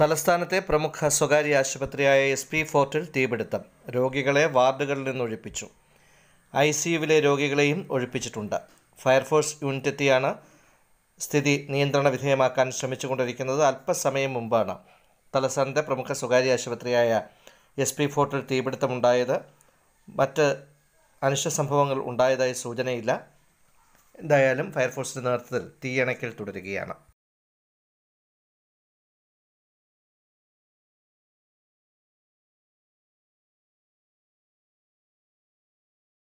തലസ്ഥാനത്തെ പ്രമുഖ സ്വകാര്യ ആശുപത്രിയായ എസ് പി ഫോർട്ടിൽ തീപിടുത്തം രോഗികളെ വാർഡുകളിൽ നിന്നൊഴിപ്പിച്ചു ഐ യുവിലെ രോഗികളെയും ഒഴിപ്പിച്ചിട്ടുണ്ട് ഫയർഫോഴ്സ് യൂണിറ്റ് എത്തിയാണ് സ്ഥിതി നിയന്ത്രണ വിധേയമാക്കാൻ ശ്രമിച്ചുകൊണ്ടിരിക്കുന്നത് അല്പസമയം മുമ്പാണ് തലസ്ഥാനത്തെ പ്രമുഖ സ്വകാര്യ ആശുപത്രിയായ എസ് പി ഫോർട്ടിൽ തീപിടുത്തമുണ്ടായത് മറ്റ് അനിഷ്ട സംഭവങ്ങൾ ഉണ്ടായതായി സൂചനയില്ല എന്തായാലും ഫയർഫോഴ്സിൻ്റെ നേതൃത്വത്തിൽ തീയണക്കൽ തുടരുകയാണ്